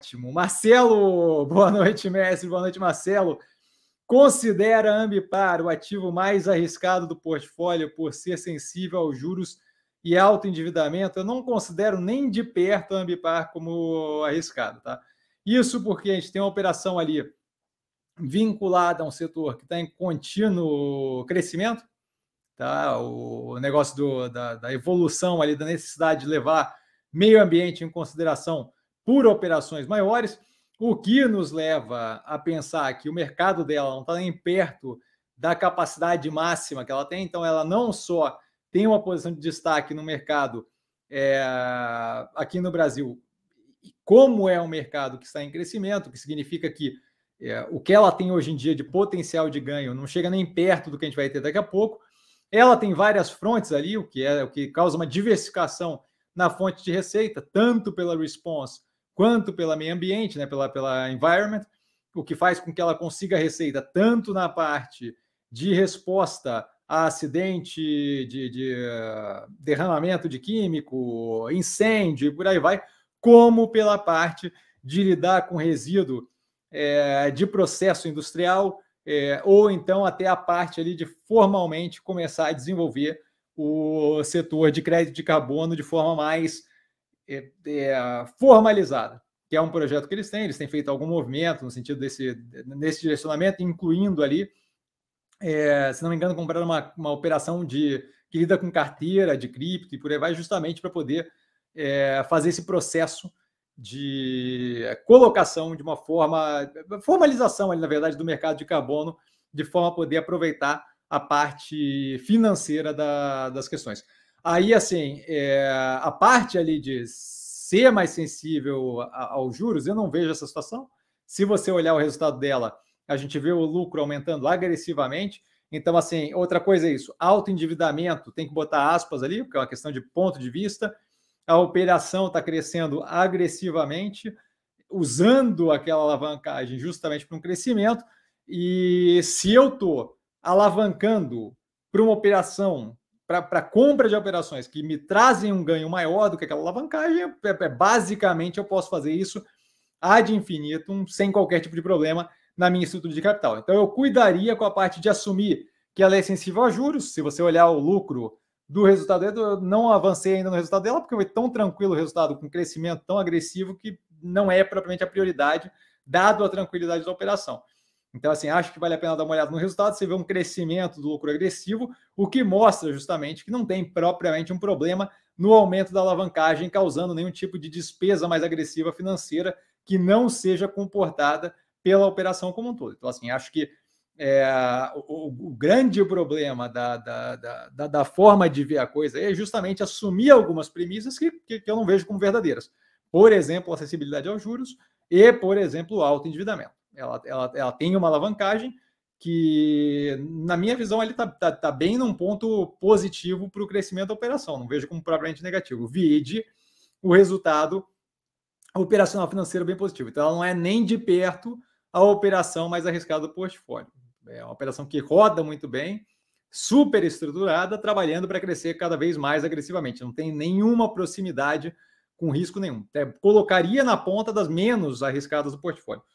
Ótimo. Marcelo, boa noite, mestre. Boa noite, Marcelo. Considera a Ambipar o ativo mais arriscado do portfólio por ser sensível aos juros e alto endividamento? Eu não considero nem de perto a Ambipar como arriscado, tá? Isso porque a gente tem uma operação ali vinculada a um setor que está em contínuo crescimento, tá? O negócio do, da, da evolução ali da necessidade de levar meio ambiente em consideração por operações maiores, o que nos leva a pensar que o mercado dela não está nem perto da capacidade máxima que ela tem, então ela não só tem uma posição de destaque no mercado é, aqui no Brasil, como é um mercado que está em crescimento, que significa que é, o que ela tem hoje em dia de potencial de ganho não chega nem perto do que a gente vai ter daqui a pouco. Ela tem várias frontes ali, o que é o que causa uma diversificação na fonte de receita, tanto pela response quanto pela meio ambiente, né, pela, pela environment, o que faz com que ela consiga receita tanto na parte de resposta a acidente, de, de eh, derramamento de químico, incêndio e por aí vai, como pela parte de lidar com resíduo é, de processo industrial, é, ou então até a parte ali de formalmente começar a desenvolver o setor de crédito de carbono de forma mais é, é, formalizada, que é um projeto que eles têm, eles têm feito algum movimento no sentido desse nesse direcionamento, incluindo ali, é, se não me engano, compraram uma, uma operação de que lida com carteira de cripto e por aí vai, justamente para poder é, fazer esse processo de colocação de uma forma, formalização ali, na verdade, do mercado de carbono, de forma a poder aproveitar a parte financeira da, das questões. Aí, assim, é, a parte ali de ser mais sensível aos juros, eu não vejo essa situação. Se você olhar o resultado dela, a gente vê o lucro aumentando agressivamente. Então, assim, outra coisa é isso: alto endividamento, tem que botar aspas ali, porque é uma questão de ponto de vista. A operação está crescendo agressivamente, usando aquela alavancagem justamente para um crescimento. E se eu estou alavancando para uma operação para compra de operações que me trazem um ganho maior do que aquela alavancagem, é, é, basicamente eu posso fazer isso ad infinitum, sem qualquer tipo de problema na minha estrutura de capital. Então eu cuidaria com a parte de assumir que ela é sensível a juros. Se você olhar o lucro do resultado dela, eu não avancei ainda no resultado dela, porque foi tão tranquilo o resultado, com um crescimento tão agressivo, que não é propriamente a prioridade, dado a tranquilidade da operação. Então, assim, acho que vale a pena dar uma olhada no resultado. Você vê um crescimento do lucro agressivo, o que mostra justamente que não tem propriamente um problema no aumento da alavancagem, causando nenhum tipo de despesa mais agressiva financeira que não seja comportada pela operação como um todo. Então, assim, acho que é, o, o, grande problema da, da, da, da, forma de ver a coisa é justamente assumir algumas premissas que, que, que eu não vejo como verdadeiras. Por exemplo, acessibilidade aos juros e, por exemplo, o alto endividamento. Ela, ela, ela tem uma alavancagem que, na minha visão, ele está tá, tá, bem num ponto positivo para o crescimento da operação. Não vejo como propriamente negativo. Vide o resultado operacional financeiro bem positivo. Então, ela não é nem de perto a operação mais arriscada do portfólio. É uma operação que roda muito bem, super estruturada, trabalhando para crescer cada vez mais agressivamente. Não tem nenhuma proximidade com risco nenhum. Até colocaria na ponta das menos arriscadas do portfólio.